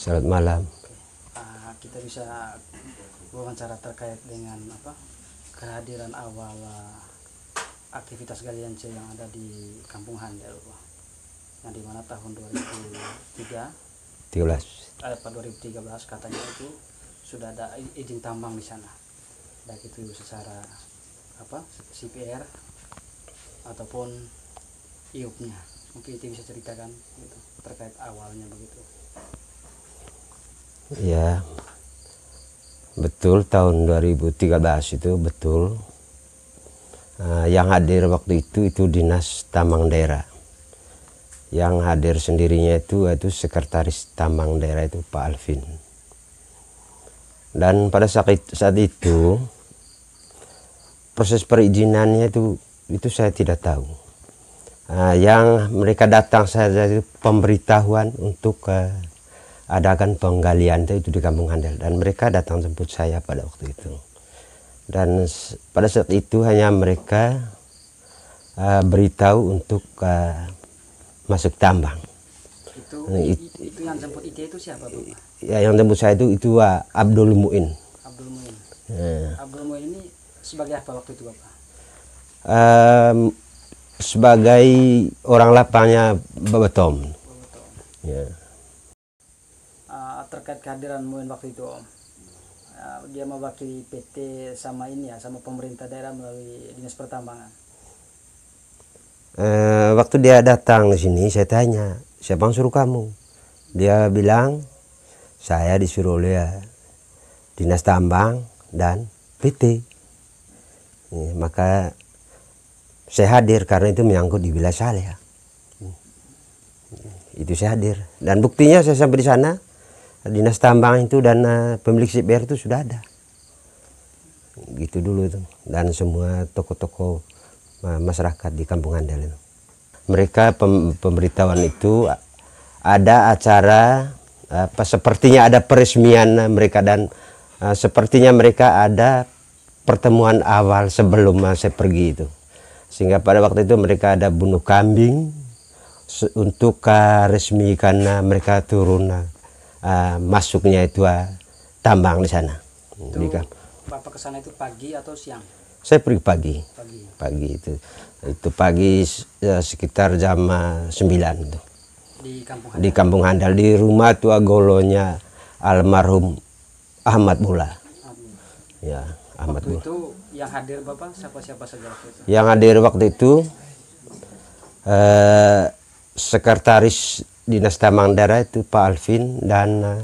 Selamat malam. Uh, kita bisa wawancara terkait dengan apa kehadiran awal uh, aktivitas galian C yang ada di Kampung Handel, Pak. Yang mana tahun 2003 13 eh, 2013 katanya itu sudah ada izin tambang di sana. Baik itu secara apa CPR ataupun IUP-nya. Mungkin itu bisa ceritakan gitu, terkait awalnya begitu ya betul tahun 2013 itu betul uh, yang hadir waktu itu itu dinas tambang daerah yang hadir sendirinya itu itu sekretaris tambang daerah itu Pak Alvin dan pada saat, saat itu proses perizinannya itu itu saya tidak tahu uh, yang mereka datang saya itu pemberitahuan untuk uh, adakan penggalian itu di Kampung Handel dan mereka datang jemput saya pada waktu itu dan pada saat itu hanya mereka uh, beritahu untuk uh, masuk tambang itu, uh, it, itu yang jemput ide itu siapa Bapak? ya yang jemput saya itu itu uh, Abdul Muin Abdul Muin ya. Abdul Muin ini sebagai apa waktu itu Bapak? Um, sebagai orang lapangnya Babatom. Tom. Ya terkait kehadiran Muin waktu itu Om? Ya, dia mewakili PT sama ini ya, sama pemerintah daerah melalui dinas pertambangan. Uh, waktu dia datang ke sini saya tanya, siapa yang suruh kamu? Dia bilang, saya disuruh oleh eh, dinas tambang dan PT. Ya, maka saya hadir karena itu menyangkut di wilayah saya. Hmm. Itu saya hadir dan buktinya saya sampai di sana dinas tambang itu dan uh, pemilik CPR itu sudah ada gitu dulu itu dan semua toko-toko uh, masyarakat di Kampung Andal itu mereka pem pemberitahuan itu ada acara apa sepertinya ada peresmian mereka dan uh, sepertinya mereka ada pertemuan awal sebelum uh, saya pergi itu sehingga pada waktu itu mereka ada bunuh kambing untuk uh, resmi karena mereka turun uh, ah, masuknya uh, tambang di sana. Itu, Bapak ke sana itu pagi atau siang? Saya pergi pagi. Pagi. Pagi itu itu pagi ya, sekitar jam 9 ah, itu. Di Kampung Handal. Di Kampung Handal di rumah tua golonya almarhum Ahmad Bula. Amin. Ya, Ahmad waktu Bula. itu yang hadir Bapak siapa-siapa saja waktu itu? Yang hadir waktu itu eh, sekretaris dinas Darat itu Pak Alvin dan uh,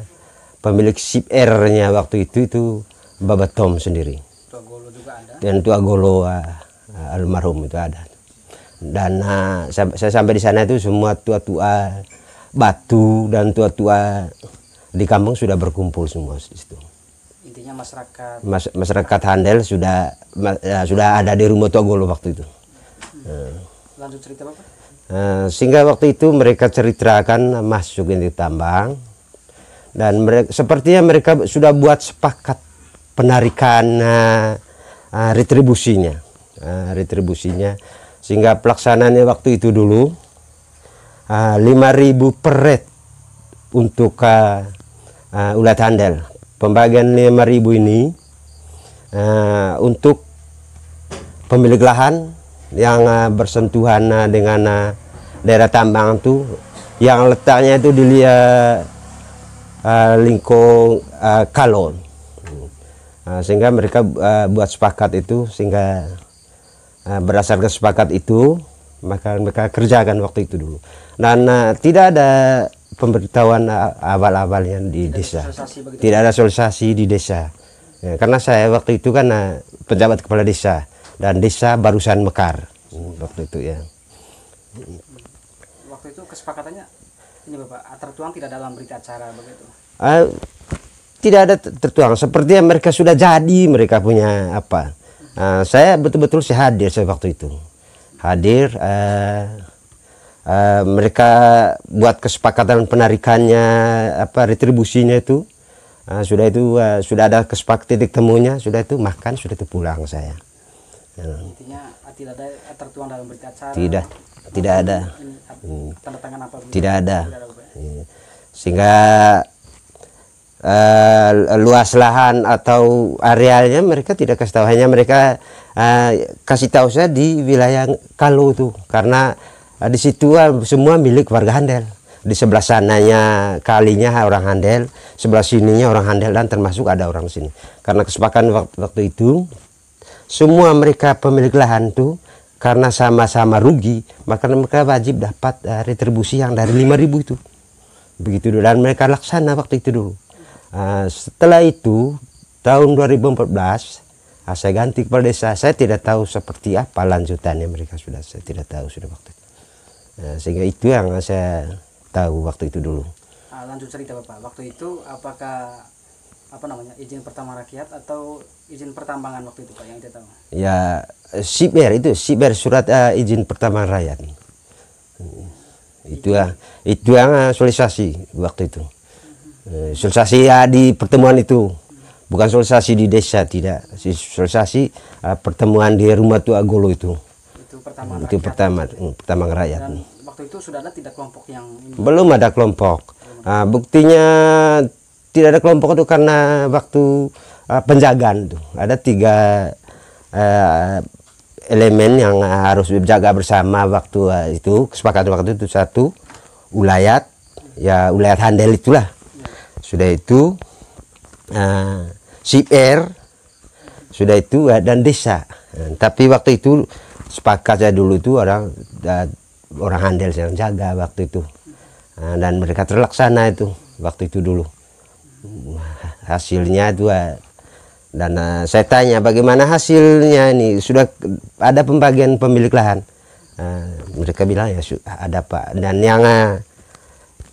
pemilik ship airnya waktu itu itu Babat Tom sendiri. Golo juga ada. Dan tua uh, uh, almarhum itu ada. Dan uh, saya, saya sampai di sana itu semua tua-tua batu dan tua-tua di kampung sudah berkumpul semua di situ. Intinya masyarakat Mas, masyarakat Handel sudah ma, ya, sudah ada di rumah tua Golo waktu itu. Hmm. Uh. Lanjut cerita Bapak. Eh, sehingga waktu itu mereka ceritakan masuk di tambang dan mereka sepertinya mereka sudah buat sepakat penarikan uh, uh, retribusinya uh, retribusinya sehingga pelaksanaannya waktu itu dulu uh, 5000 peret untuk uh, uh, ulat handal pembagian 5000 ini uh, untuk pemilik lahan yang uh, bersentuhan uh, dengan uh, daerah tambang itu yang letaknya itu di uh, uh, lingkung uh, Kalon uh, sehingga mereka uh, buat sepakat itu sehingga uh, berdasarkan sepakat itu maka mereka kerjakan waktu itu dulu dan uh, tidak ada pemberitahuan awal-awalnya di desa tidak ada sosialisasi di desa ya, karena saya waktu itu kan uh, pejabat kepala desa dan desa Barusan Mekar hmm, waktu itu ya. Waktu itu kesepakatannya ini Bapak tertuang tidak dalam berita acara begitu. Uh, tidak ada tertuang seperti yang mereka sudah jadi mereka punya apa. Uh, saya betul-betul sih hadir saya waktu itu. Hadir uh, uh, mereka buat kesepakatan penarikannya apa retribusinya itu. Uh, sudah itu uh, sudah ada kesepak titik temunya sudah itu makan sudah itu pulang saya Iya. intinya ah, tidak ada eh, tertuang dalam berita acara tidak tidak ada hmm. tanda tangan apa tidak ada, iya. sehingga uh, luas lahan atau arealnya mereka tidak kasih tahu hanya mereka uh, kasih tahu saya di wilayah Kalu itu karena uh, di situ semua milik warga Handel di sebelah sananya kalinya orang Handel sebelah sininya orang Handel dan termasuk ada orang sini karena kesepakatan waktu, waktu itu semua mereka pemilik lahan itu karena sama-sama rugi maka mereka wajib dapat uh, retribusi yang dari 5000 itu begitu dulu dan mereka laksana waktu itu dulu uh, setelah itu tahun 2014 uh, ah, saya ganti kepala desa saya tidak tahu seperti apa lanjutannya mereka sudah saya tidak tahu sudah waktu itu. Uh, sehingga itu yang saya tahu waktu itu dulu uh, lanjut cerita bapak waktu itu apakah apa namanya izin pertama rakyat atau izin pertambangan waktu itu pak yang kita tahu ya siber itu siber surat uh, izin pertama rakyat itu hmm, uh, itu yang uh, sosialisasi waktu itu uh, sosialisasi ya di pertemuan itu bukan sosialisasi di desa tidak sosialisasi uh, pertemuan di rumah tua golo itu itu pertama hmm, itu rakyat. pertama hmm, pertama rakyat Dan waktu itu sudah ada tidak kelompok yang belum ada kelompok Uh, buktinya tidak ada kelompok itu karena waktu uh, penjagaan itu ada tiga uh, elemen yang harus dijaga bersama waktu uh, itu kesepakatan waktu itu satu ulayat ya ulayat handel itulah sudah itu uh, CR sudah itu uh, dan desa uh, tapi waktu itu sepakat saya dulu itu orang uh, orang handel yang jaga waktu itu uh, dan mereka terlaksana itu waktu itu dulu hasilnya dua dan uh, saya tanya bagaimana hasilnya ini sudah ada pembagian pemilik lahan uh, mereka bilang ya ada pak dan yang uh,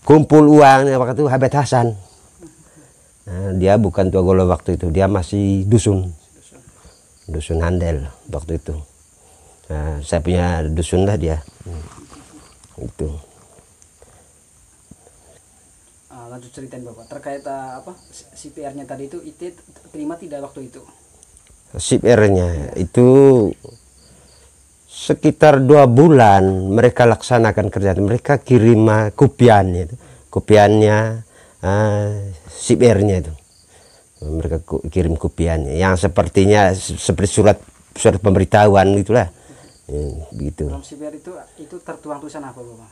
kumpul uang waktu itu Habib Hasan uh, dia bukan tua golok waktu itu dia masih dusun dusun handel waktu itu uh, saya punya dusun lah dia hmm. itu lanjut ceritain bapak terkait eh, apa CPR-nya tadi itu IT terima tidak waktu itu CPR-nya ya. itu sekitar dua bulan mereka laksanakan kerja mereka kirim eh, kopian itu kopiannya uh, eh, CPR-nya itu mereka kirim kopiannya yang sepertinya seperti surat surat pemberitahuan gitulah ya, begitu dalam CPR itu itu tertuang tulisan apa bapak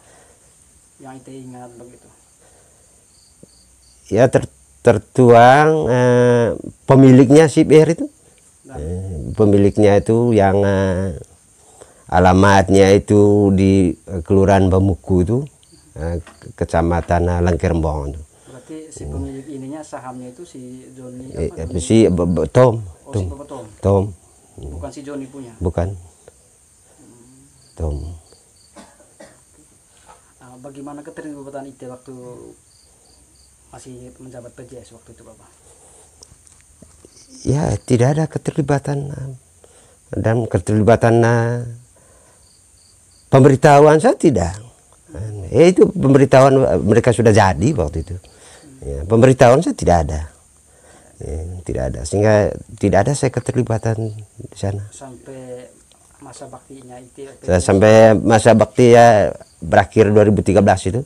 yang itu ingat begitu ya ter, tertuang uh, pemiliknya Bir itu nah. Eh, pemiliknya itu yang uh, alamatnya itu di kelurahan Bamuku itu uh, kecamatan Langkerembong itu berarti si pemilik ininya sahamnya itu si Joni apa? Oh, si Tom oh, Tom. Si Tom Tom bukan si Joni punya bukan hmm. Tom ah, bagaimana keterlibatan itu waktu masih menjabat PJS waktu itu Bapak? Ya, tidak ada keterlibatan dan keterlibatan ah, pemberitahuan saya tidak. Ya itu pemberitahuan eh, mereka sudah jadi waktu itu. Ya, pemberitahuan saya tidak ada. Ya, tidak ada sehingga tidak ada saya keterlibatan di sana. Sampai masa baktinya itu. Ya, Sampai masa bakti ya berakhir 2013 itu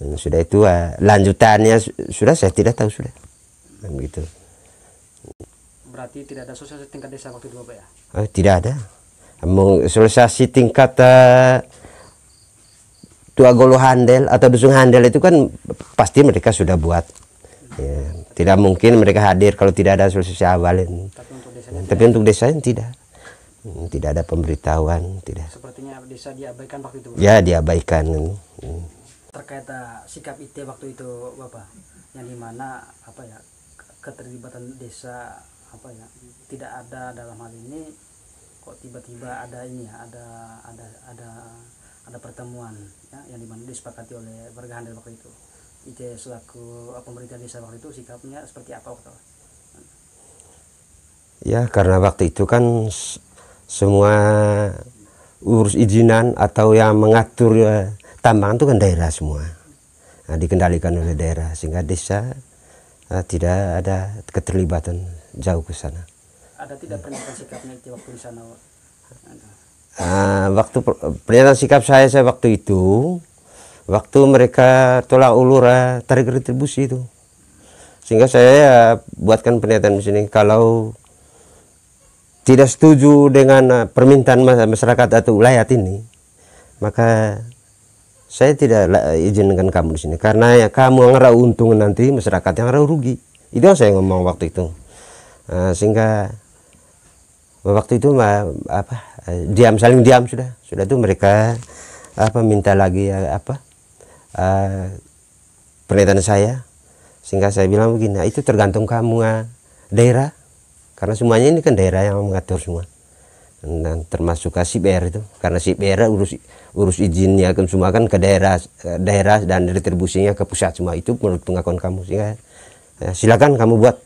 Hmm, sudah itu ah, lanjutannya sudah saya tidak tahu sudah begitu hmm, berarti tidak ada sosialisasi tingkat desa waktu itu apa ya oh, tidak ada sosialisasi tingkat uh, tua golo handel atau dusung handel itu kan pasti mereka sudah buat ya, tidak mungkin mereka hadir kalau tidak ada sosialisasi awal tapi untuk desanya hmm, tapi tidak. Untuk desanya tidak tidak ada pemberitahuan tidak sepertinya desa diabaikan waktu itu ya diabaikan terkait uh, sikap IT waktu itu bapak yang dimana apa ya keterlibatan desa apa ya tidak ada dalam hal ini kok tiba-tiba ada ini ya ada ada ada ada pertemuan ya yang dimana disepakati oleh warga handel waktu itu IT selaku eh, pemerintah desa waktu itu sikapnya seperti apa waktu ya karena waktu itu kan semua urus izinan atau yang mengatur ya, Tambang itu kan daerah semua, nah, dikendalikan oleh daerah sehingga desa nah, tidak ada keterlibatan jauh ke sana. Ada tidak pernyataan sikapnya nanti waktu di sana? Uh, waktu pernyataan sikap saya saya waktu itu waktu mereka tolak ulur eh, tarik retribusi itu sehingga saya ya, buatkan pernyataan di sini kalau tidak setuju dengan eh, permintaan masyarakat atau wilayah ini maka saya tidak eh, izinkan kamu di sini karena ya kamu ngera untung nanti masyarakat yang ngera rugi itu yang saya ngomong waktu itu uh, sehingga waktu itu mah apa eh, diam saling diam sudah sudah itu mereka apa minta lagi ya, apa uh, pernyataan saya sehingga saya bilang begini nah, itu tergantung kamu uh, daerah karena semuanya ini kan daerah yang mengatur semua Nah, termasuk kasih BR itu karena si BR urus urus izinnya kan semua kan ke daerah eh, daerah dan retribusinya ke pusat semua itu menurut pengakuan kamu sih ya, silakan kamu buat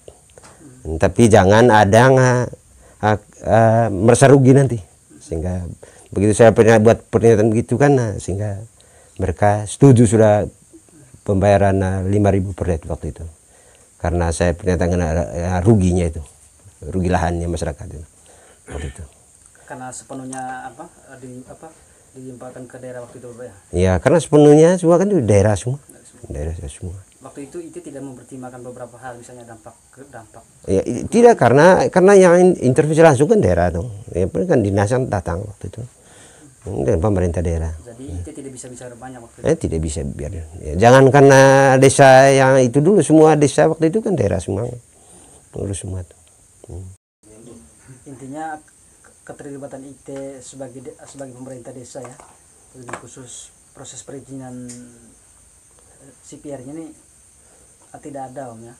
tapi jangan ada uh, merasa rugi nanti sehingga begitu saya pernah buat pernyataan begitu kan nah, sehingga mereka setuju sudah pembayaran nah, lima ribu per detik waktu itu karena saya pernyataan nah, ruginya itu rugi lahannya masyarakat itu waktu itu karena sepenuhnya apa di apa diimpakan ke daerah waktu itu Bapak ya? Iya, karena sepenuhnya semua kan di daerah semua. Daerah semua. Waktu itu itu tidak mempertimbangkan beberapa hal misalnya dampak dampak. Ya, tidak karena karena yang intervensi langsung kan daerah dong. Ya kan dinasan datang waktu itu. Hmm, Dan pemerintah daerah. Jadi ya. itu tidak bisa bicara banyak waktu itu. Eh, tidak bisa biar. Ya, jangan karena desa yang itu dulu semua desa waktu itu kan daerah semua. Urus semua. itu. Hmm. Intinya keterlibatan IT sebagai sebagai pemerintah desa ya lebih khusus proses perizinan eh, CPR-nya ini eh, tidak ada om ya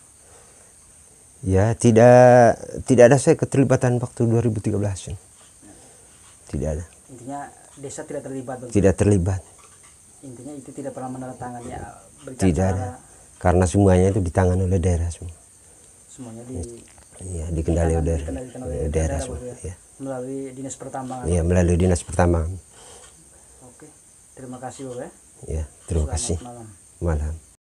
ya tidak tidak ada saya keterlibatan waktu 2013 ya. tidak ada intinya desa tidak terlibat tidak terlibat intinya itu tidak pernah menandatangani ya, tidak ada karena semuanya itu ditangani oleh daerah semua semuanya di gitu. Iya, dikendali kendali udara. daerah, iya, udara, semua, ya. Melalui dinas pertambangan. Iya, melalui dinas pertambangan. Oke. Terima kasih, Bapak. Ya. Iya terima Selamat kasih. Malam. malam.